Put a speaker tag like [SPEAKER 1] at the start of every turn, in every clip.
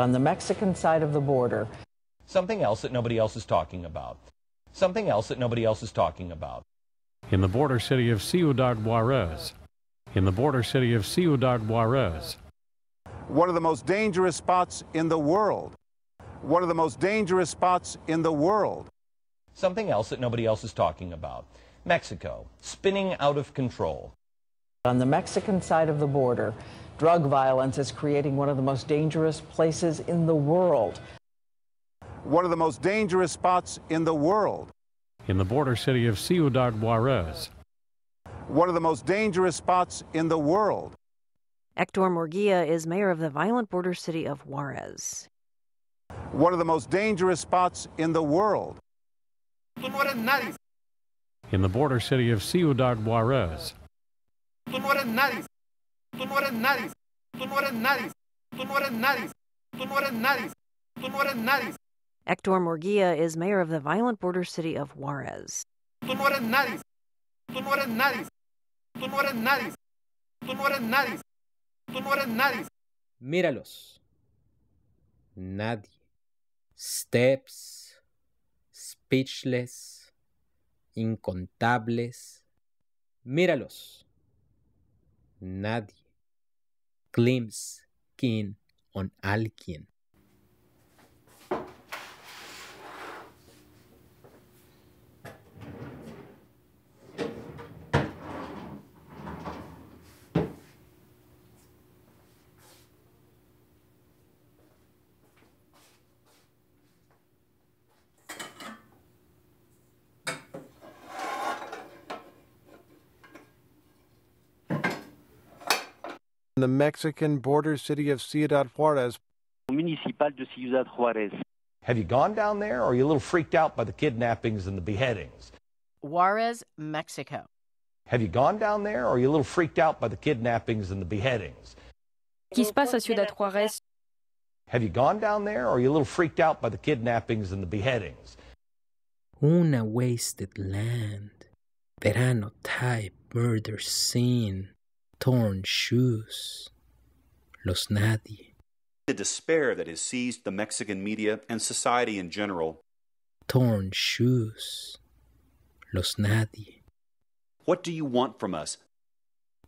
[SPEAKER 1] on the Mexican side of the border. Something else that nobody else is talking about. Something else that nobody else is talking about. In the border city of Ciudad Juarez. In the border city of Ciudad Juarez. One of the most dangerous spots in the world. One of the most dangerous spots in the world. Something else that nobody else is talking about. Mexico, spinning out of control. On the Mexican side of the border, Drug violence is creating one of the most dangerous places in the world. One of the most dangerous spots in the world. In the border city of Ciudad Juarez. One of the most dangerous spots in the world. Hector
[SPEAKER 2] Morguia is mayor of the violent border city of Juarez.
[SPEAKER 1] One of the most dangerous spots in the world. In the border city of Ciudad Juarez.
[SPEAKER 3] Tú no eres nadie. Tú no eres nadie. Tú no eres nadie. Tú no eres nadie. Tú no eres nadie.
[SPEAKER 2] Hector Morguia is mayor of the violent border city of Juarez.
[SPEAKER 3] Tú no eres nadie. Tú no eres nadie. Tú no eres nadie. Tú no eres nadie. Tú no eres nadie.
[SPEAKER 4] Míralos. Nadie. Steps. Speechless. Incontables. Míralos. Nadie Claims keen on Alkin.
[SPEAKER 1] the Mexican border city of Ciudad Juarez. Municipal de Ciudad Juarez. Have you gone down there, or are you a little freaked out by the kidnappings and the beheadings?
[SPEAKER 4] Juarez, Mexico.
[SPEAKER 1] Have you gone down there, or are you a little freaked out by the kidnappings and the beheadings? Qui
[SPEAKER 5] se passe Ciudad Juarez?
[SPEAKER 1] Have you gone down there, or are you a little freaked out by the kidnappings and the beheadings?
[SPEAKER 4] Una wasted land. Verano type murder scene torn shoes, los nadie.
[SPEAKER 1] The despair that has seized the Mexican media and society in general.
[SPEAKER 4] Torn shoes, los nadie.
[SPEAKER 1] What do you want from us?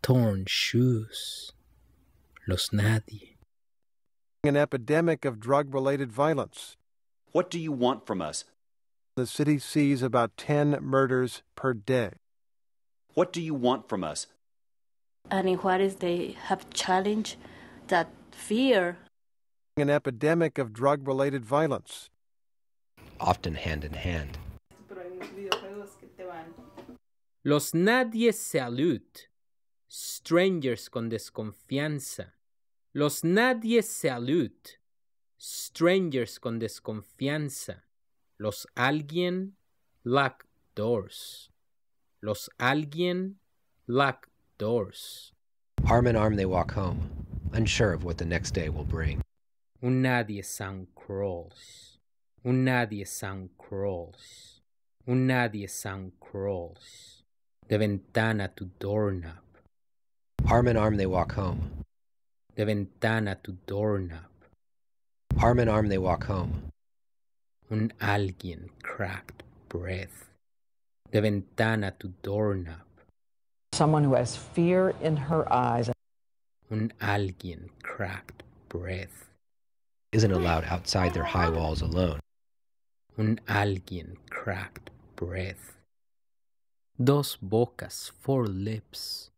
[SPEAKER 4] Torn shoes, los nadie.
[SPEAKER 1] An epidemic of drug related violence. What do you want from us? The city sees about 10 murders per day. What do you want from us?
[SPEAKER 6] And in Juarez, they have challenged that
[SPEAKER 1] fear. An epidemic of drug related violence, often hand in hand. Los
[SPEAKER 4] nadie salud, strangers con desconfianza. Los nadie salud, strangers con desconfianza. Los alguien, lock doors. Los alguien, lock doors.
[SPEAKER 2] Arm in arm, they walk home, unsure of what the next day will bring.
[SPEAKER 4] Un nadie san cross. Un nadie san cross. Un nadie san cross. De ventana to doorknob. Arm in arm, they walk home. De
[SPEAKER 2] ventana
[SPEAKER 4] to doorknob. Arm in arm, they walk home. Un alguien cracked breath. De ventana to doorknob. Someone who has fear in her eyes. Un alguien cracked breath. Isn't allowed outside their high walls alone. Un alguien cracked breath. Dos bocas, four lips.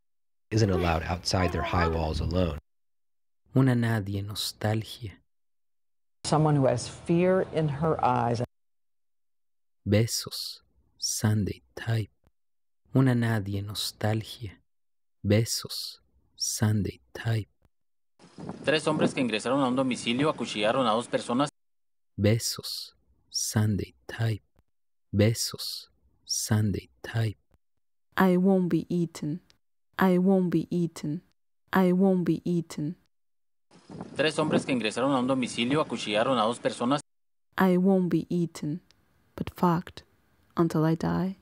[SPEAKER 2] Isn't allowed outside their high walls alone.
[SPEAKER 4] Una nadie nostalgia. Someone who has fear in her eyes. Besos, Sunday type. una nadie, nostalgia, besos, Sunday Type. Tres hombres que ingresaron a un domicilio acuchillaron a dos personas. Besos, Sunday Type. Besos, Sunday Type.
[SPEAKER 6] I won't be eaten. I won't be eaten. I won't be eaten.
[SPEAKER 4] Tres hombres que ingresaron a un domicilio acuchillaron a dos personas.
[SPEAKER 6] I won't be eaten, but fucked until I die.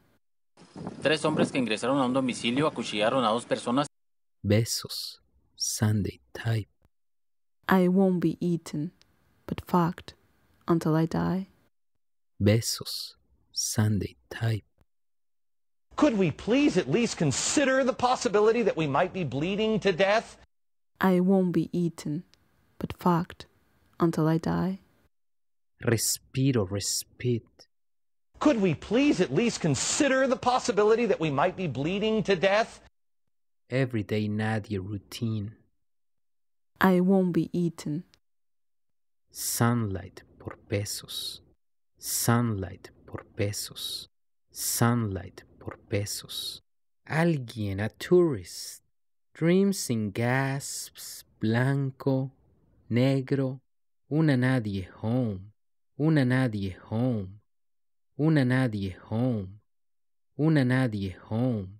[SPEAKER 4] Tres hombres que ingresaron a un domicilio acuchillaron a dos personas. Besos.
[SPEAKER 6] Sunday type. I won't be eaten, but fucked until I die.
[SPEAKER 1] Besos. Sunday type. Could we please at least consider the possibility that we might be bleeding to death?
[SPEAKER 6] I won't be eaten, but fucked until I die.
[SPEAKER 1] Respiro, respite. Could we please at least consider the possibility that we might be bleeding to death?
[SPEAKER 4] Everyday Nadia routine.
[SPEAKER 6] I won't be eaten.
[SPEAKER 4] Sunlight por pesos. Sunlight por pesos. Sunlight por pesos. Alguien, a tourist, dreams in gasps, blanco, negro, una nadie home, una nadie home. Una nadie home. Una nadie home.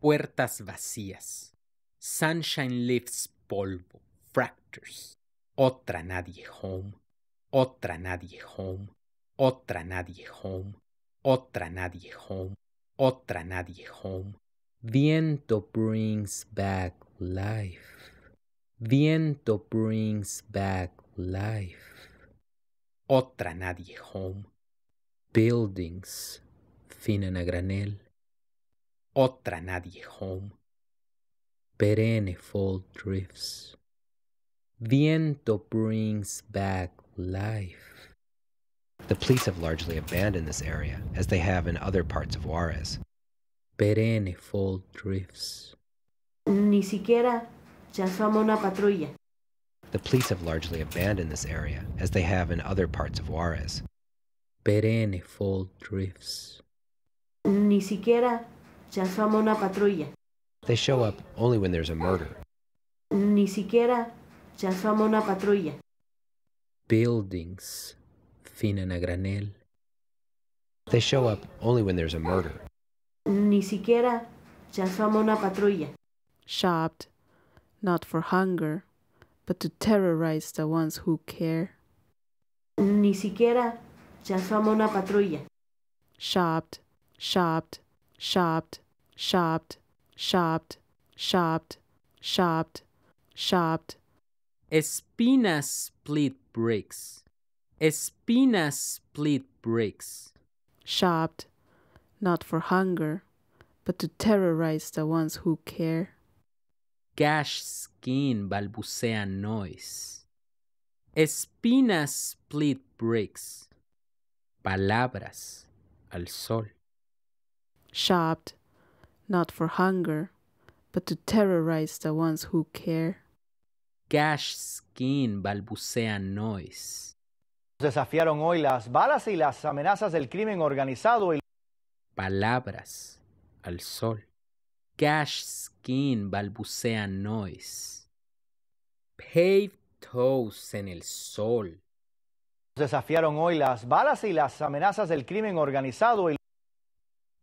[SPEAKER 4] Puertas vacías. Sunshine lifts polvo. Fractures otra nadie home, otra nadie home, otra nadie home, otra nadie home, otra nadie home. Viento brings back life. Viento brings back life. Otra nadie home. Buildings finan a granel. Otra nadie home. Perenne fall drifts. Viento brings back life. The police
[SPEAKER 2] have largely abandoned this area, as they have in other parts of Juarez. Perenne fall drifts.
[SPEAKER 6] Ni siquiera ya somos una patrulla.
[SPEAKER 2] The police have largely abandoned this area, as they have in other parts of Juarez. Perenne fall drifts.
[SPEAKER 6] Ni siquiera ya somos una patrulla.
[SPEAKER 2] They show up only when there's a murder.
[SPEAKER 6] Ni siquiera Ya somos una patrulla.
[SPEAKER 2] Buildings, finan a granel. They show up only when there's a murder.
[SPEAKER 6] Ni siquiera ya somos una patrulla. Shopped, not for hunger, but to terrorize the ones who care. Ni siquiera ya somos una patrulla. Shopped, shopped, shopped, shopped, shopped, shopped, shopped, shopped. shopped.
[SPEAKER 4] Espina split bricks. Espina split bricks.
[SPEAKER 6] Shopped, not for hunger, but to terrorize the ones who care.
[SPEAKER 4] Gash skin balbucea noise. Espina split bricks. Palabras al sol.
[SPEAKER 6] Shopped, not for hunger, but to terrorize the ones who care. Cash
[SPEAKER 4] Skin, balbucea noise. Desafiaron hoy las balas y las
[SPEAKER 5] amenazas del crimen organizado. Y...
[SPEAKER 4] Palabras al sol. Cash Skin, balbucea noise. Pave Toes en el sol. Desafiaron hoy las balas y las amenazas del crimen organizado. Y...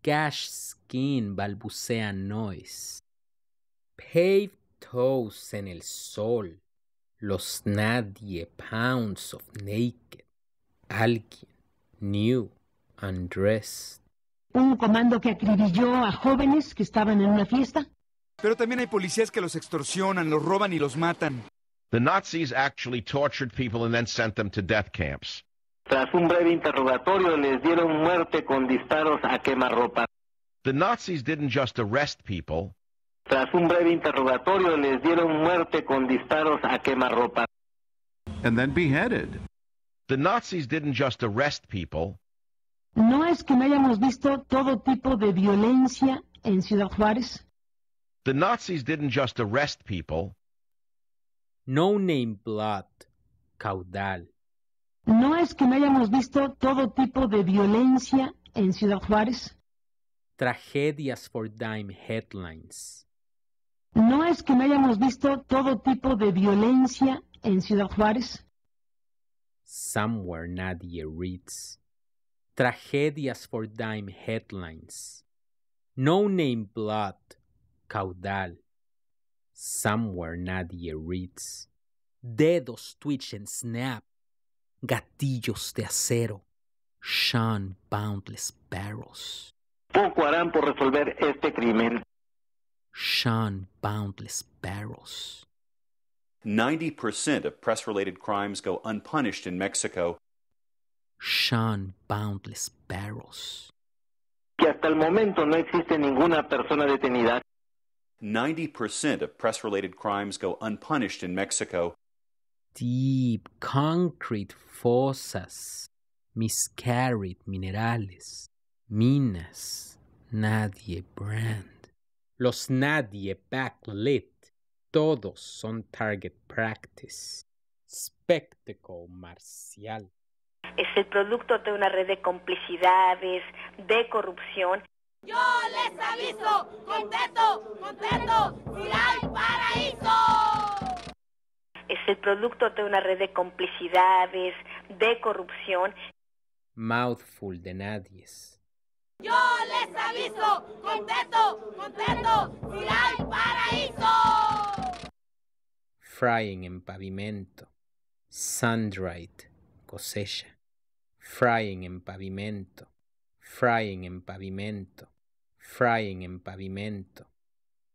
[SPEAKER 4] Cash Skin, balbucea noise. Paved toes en el sol, los nadie pounds of naked, alguien, new, undressed. Un comando que acribilló a jóvenes que estaban en una fiesta.
[SPEAKER 5] Pero también hay policías que los extorsionan, los roban y los matan. The
[SPEAKER 1] Nazis actually tortured people and then sent them to death camps.
[SPEAKER 5] Tras un breve interrogatorio les dieron muerte con disparos a quemarropa.
[SPEAKER 1] The Nazis didn't just arrest people,
[SPEAKER 5] tras un breve interrogatorio les dieron muerte con disparos a
[SPEAKER 1] quemarropa. And then beheaded. The Nazis didn't just arrest people.
[SPEAKER 4] No es que no hayamos visto todo tipo de violencia en Ciudad Juárez.
[SPEAKER 1] The Nazis didn't just arrest people.
[SPEAKER 4] No name blood, caudal.
[SPEAKER 3] No es que no hayamos visto todo
[SPEAKER 4] tipo de violencia en Ciudad Juárez. Tragedias for Dime Headlines. No es que no hayamos visto todo tipo de violencia
[SPEAKER 6] en Ciudad Juárez.
[SPEAKER 4] Somewhere nadie reads. Tragedias for dime headlines. No name blood. Caudal. Somewhere nadie reads. Dedos twitch and snap. Gatillos de acero. Shun boundless barrels.
[SPEAKER 5] Poco harán por resolver este crimen.
[SPEAKER 4] shun boundless barrels.
[SPEAKER 1] 90% of press related crimes go unpunished in Mexico.
[SPEAKER 4] Shun boundless
[SPEAKER 1] barrels.
[SPEAKER 4] Que hasta el momento no
[SPEAKER 1] existe ninguna persona detenida. 90% of press related crimes go unpunished in Mexico.
[SPEAKER 4] Deep, concrete fosas miscarried minerales, minas, nadie brand. Los nadie backlit, todos son target practice. Spectacle marcial.
[SPEAKER 6] Es el producto de una red de complicidades, de corrupción. Yo les aviso, contento, contento, hay paraíso.
[SPEAKER 3] Es el producto de una red de complicidades, de corrupción.
[SPEAKER 4] Mouthful de nadies.
[SPEAKER 6] Yo les aviso, contento, contento, si hay paraíso.
[SPEAKER 4] Frying en pavimento, sandright, cosecha. Frying en pavimento, frying en pavimento, frying en pavimento.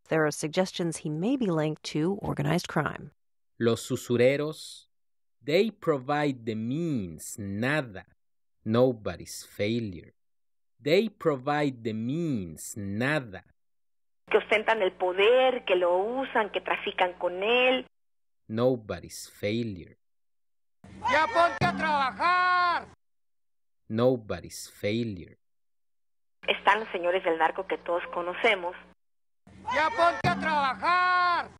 [SPEAKER 2] There are suggestions he may be linked to organized crime.
[SPEAKER 4] Los usureros, they provide the means, nada, nobody's failure. They provide the means, nada.
[SPEAKER 3] Que ostentan el poder, que lo usan, que trafican con él.
[SPEAKER 4] Nobody's failure.
[SPEAKER 3] ¡Ya ponte a trabajar!
[SPEAKER 4] Nobody's failure.
[SPEAKER 3] Están los señores del narco que todos conocemos. ¡Ya ponte a trabajar!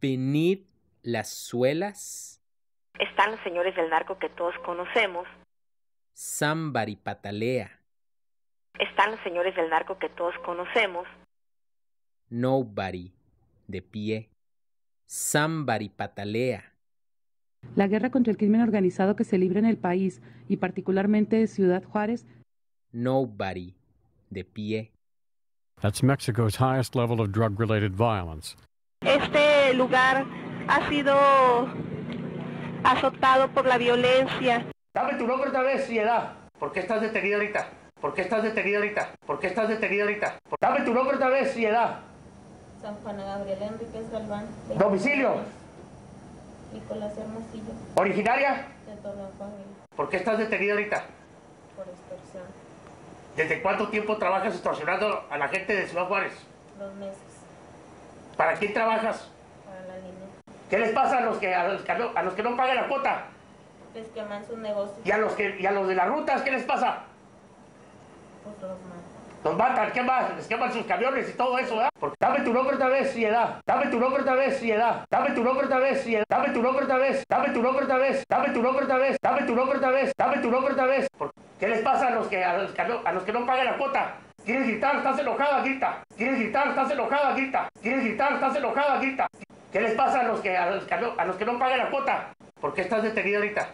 [SPEAKER 4] Beneath las suelas.
[SPEAKER 3] Están los señores del narco que todos conocemos.
[SPEAKER 4] Somebody patalea.
[SPEAKER 3] Están los señores del narco que todos conocemos.
[SPEAKER 4] Nobody, de pie. Somebody patalea.
[SPEAKER 6] La guerra contra el crimen organizado que se libra en el país y particularmente de Ciudad Juárez.
[SPEAKER 4] Nobody, de pie.
[SPEAKER 1] That's Mexico's highest level of drug-related violence.
[SPEAKER 6] Este lugar ha sido
[SPEAKER 3] azotado por la violencia. Dame tu nombre otra vez y edad. ¿Por qué estás detenido ahorita? ¿Por qué estás detenida ahorita? ¿Por qué estás detenida ahorita? Dame tu nombre otra vez y edad.
[SPEAKER 6] San Juan Gabriel Enrique Salván.
[SPEAKER 3] Domicilio.
[SPEAKER 6] Nicolás Hermosillo. ¿Originaria? De familia.
[SPEAKER 3] ¿Por qué estás detenida ahorita?
[SPEAKER 6] Por extorsión.
[SPEAKER 3] ¿Desde cuánto tiempo trabajas extorsionando a la gente de Ciudad Juárez? Dos meses. ¿Para quién trabajas?
[SPEAKER 6] Para la línea.
[SPEAKER 1] ¿Qué les pasa a
[SPEAKER 3] los que, a los que, no, pagan la cuota?
[SPEAKER 6] Les queman sus negocios. ¿Y a
[SPEAKER 3] los, que, y a los de las rutas qué les pasa? Nos matan, ¿qué más? Les queman sus camiones y todo eso, ¿verdad? dame tu nombre otra vez si edad. Dame tu nombre otra vez si edad. Dame tu nombre otra vez y edad. Dame tu nombre otra vez. Dame tu nombre otra vez. Dame tu nombre otra vez. Dame tu nombre otra vez. Dame tu nombre otra vez. ¿Qué les pasa a los que, a los que, a los que no pagan la cuota? ¿Quieres gritar? ¿Estás enojada? Grita. ¿Quieres gritar? ¿Estás enojada? Grita. ¿Quieres gritar? ¿Estás enojada? Grita. ¿Qué les pasa a los que, a los a los que no pagan la cuota? ¿Por qué estás detenida ahorita?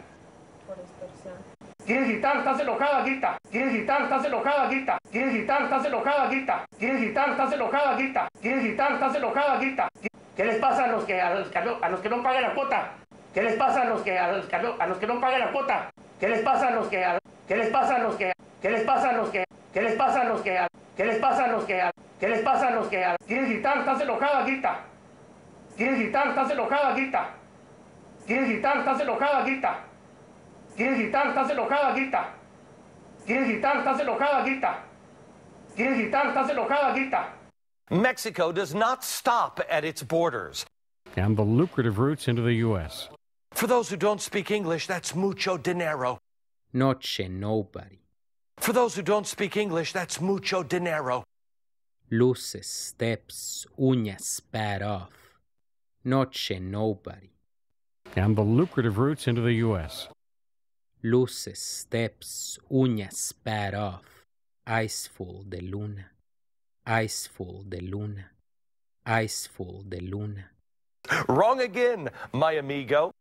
[SPEAKER 3] ¿Quieres gritar? ¿Estás enojada? Grita. ¿Quieres gritar? ¿Estás enojada? Grita. ¿Quieres gritar? ¿Estás enojada? Grita. ¿Quieres gritar? ¿Estás enojada? Grita. ¿Quieres gritar? ¿Estás enojada? Grita. ¿Qué les pasa a los que, a los que, no, a los que no pagan la cuota? ¿Qué les pasa a los que, a los que, no, a los que no pagan la cuota? ¿Qué les pasa a los que, a, qué les pasa a los que, qué les pasa a los que, qué les pasa a los que, qué les pasa a los que, qué les pasa a los que, a, ¿quieres gritar? ¿Estás enojada? Grita. ¿Quieres gritar? ¿Estás enojada? Grita. ¿Quieres gritar? ¿Estás enojada? Grita. ¿Quieres gritar? ¿Estás enojada? Grita. ¿Quieres gritar? ¿Estás enojada? Grita. ¿Quieres gritar? ¿Estás enojada? Grita.
[SPEAKER 1] Mexico does not stop at its borders. And the lucrative routes into the U.S. For those who don't speak English, that's mucho dinero. Noche nobody. For those who don't speak English, that's mucho dinero. Luces,
[SPEAKER 4] steps, uñas, bad off. Noche nobody. And the lucrative routes into the U.S luces, steps, uñas, bat off, iceful de luna, iceful de luna, iceful de luna.
[SPEAKER 1] Wrong again, my
[SPEAKER 4] amigo.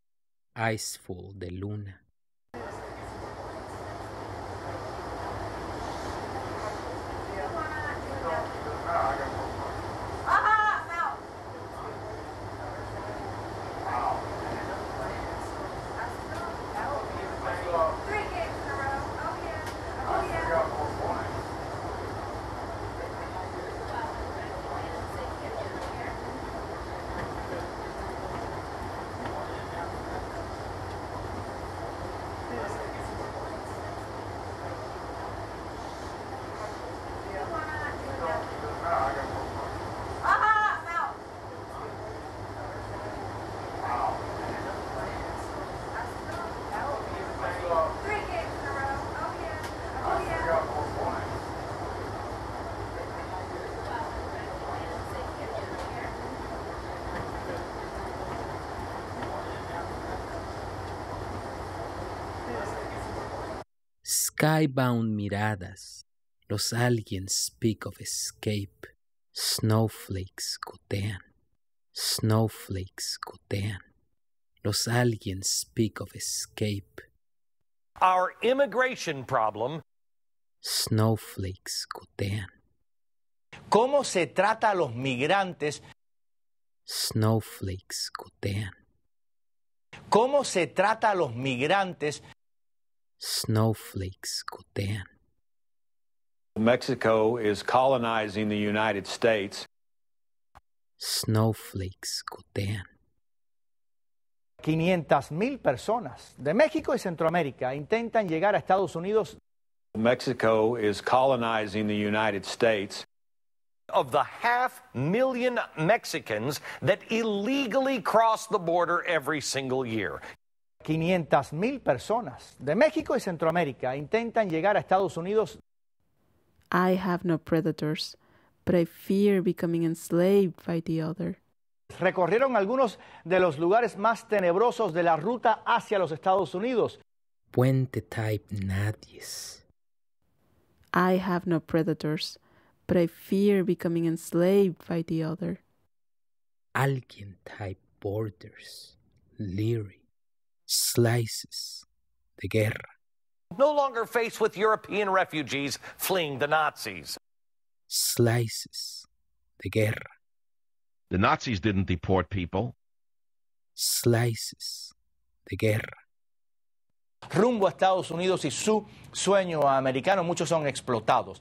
[SPEAKER 4] Iceful de luna. skybound miradas, los aliens speak of escape, snowflakes gotean, snowflakes gotean, los aliens speak of escape.
[SPEAKER 1] Our immigration problem.
[SPEAKER 4] Snowflakes gotean.
[SPEAKER 1] ¿Cómo se trata
[SPEAKER 5] a los migrantes?
[SPEAKER 4] Snowflakes gotean.
[SPEAKER 5] ¿Cómo se trata a los migrantes?
[SPEAKER 4] snowflakes
[SPEAKER 1] gotean. Mexico is colonizing the United States.
[SPEAKER 4] Snowflakes gotean.
[SPEAKER 5] 500,000 personas de México y Centroamérica intentan llegar a Estados Unidos.
[SPEAKER 1] Mexico is colonizing the United States. Of the half million Mexicans that illegally cross the border every single year.
[SPEAKER 5] 500.000 personas de México y Centroamérica intentan llegar a Estados Unidos.
[SPEAKER 6] I have no predators, but I fear becoming enslaved by the other.
[SPEAKER 5] Recorrieron algunos de los lugares más tenebrosos de la ruta hacia los Estados Unidos.
[SPEAKER 4] Puente type nadies.
[SPEAKER 6] I have no predators, but I fear becoming enslaved
[SPEAKER 1] by the other.
[SPEAKER 4] Alguien type borders, lyric. slices de guerra.
[SPEAKER 1] No longer faced with European refugees fleeing the Nazis.
[SPEAKER 4] Slices de guerra. The Nazis didn't deport people. Slices de guerra.
[SPEAKER 5] Rumbo a Estados Unidos y su sueño americano, muchos son explotados.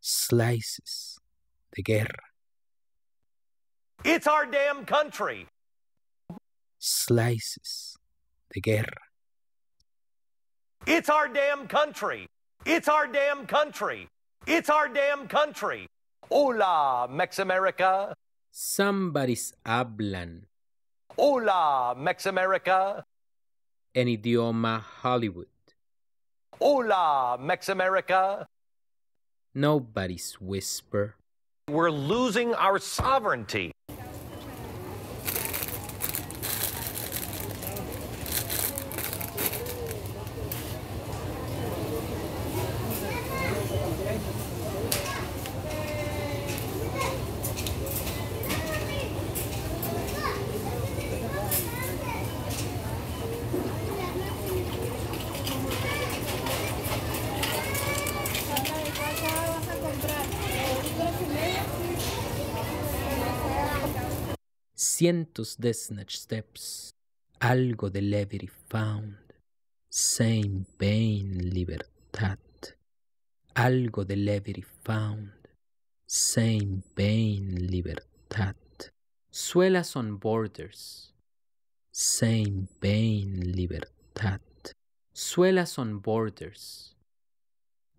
[SPEAKER 4] Slices de guerra.
[SPEAKER 1] It's our damn country
[SPEAKER 4] slices de guerra.
[SPEAKER 1] It's our damn country. It's our damn country. It's our damn country. Hola, Mexamerica.
[SPEAKER 4] Somebody's hablan.
[SPEAKER 1] Hola, Mexamerica.
[SPEAKER 4] En idioma Hollywood.
[SPEAKER 1] Hola, Mexamerica.
[SPEAKER 4] Nobody's whisper.
[SPEAKER 1] We're losing our sovereignty.
[SPEAKER 4] cientos de snatch steps, algo de levity found, same vain libertad, algo de levity found, same vain libertad, suelas on borders, same vain libertad, suelas on borders,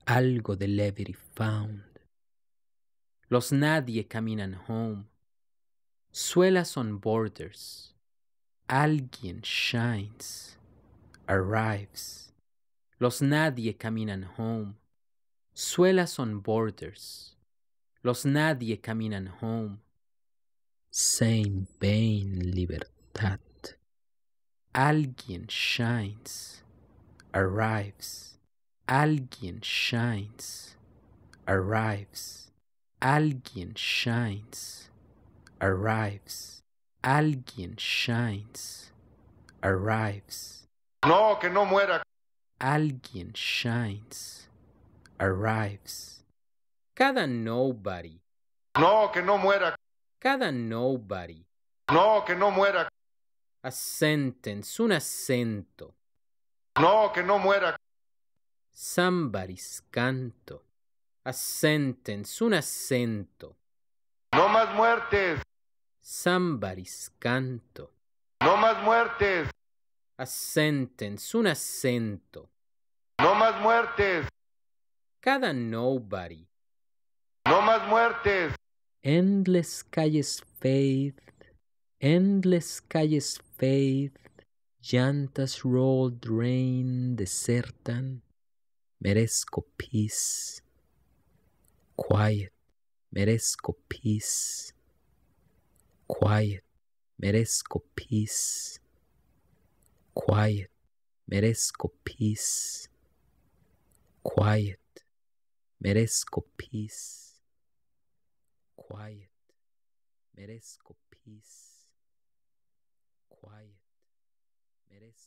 [SPEAKER 4] algo de levity found. Los nadie caminan home, Suelas on borders. Alguien shines. Arrives. Los nadie caminan home. Suelas on borders. Los nadie caminan home. Same vain libertad. Alguien shines. Arrives. Alguien shines. Arrives. Alguien shines. arrives. Alguien shines. Arrives. No, que no muera. Alguien shines. Arrives. Cada nobody. No, que no muera. Cada nobody. No, que no muera. A sentence, un acento. No, que no muera. Somebody's canto. A un acento. No más muertes. Somebody's canto. No más muertes. sentence, un acento. No más muertes. Cada nobody. No más muertes. Endless calles faith. Endless calles faith. Llantas roll rain desertan. Merezco peace. Quiet. Merezco peace. Quiet. Merezco peace. Quiet. Merezco peace. Quiet. Merezco peace. Quiet. Merezco peace. Quiet. Merezco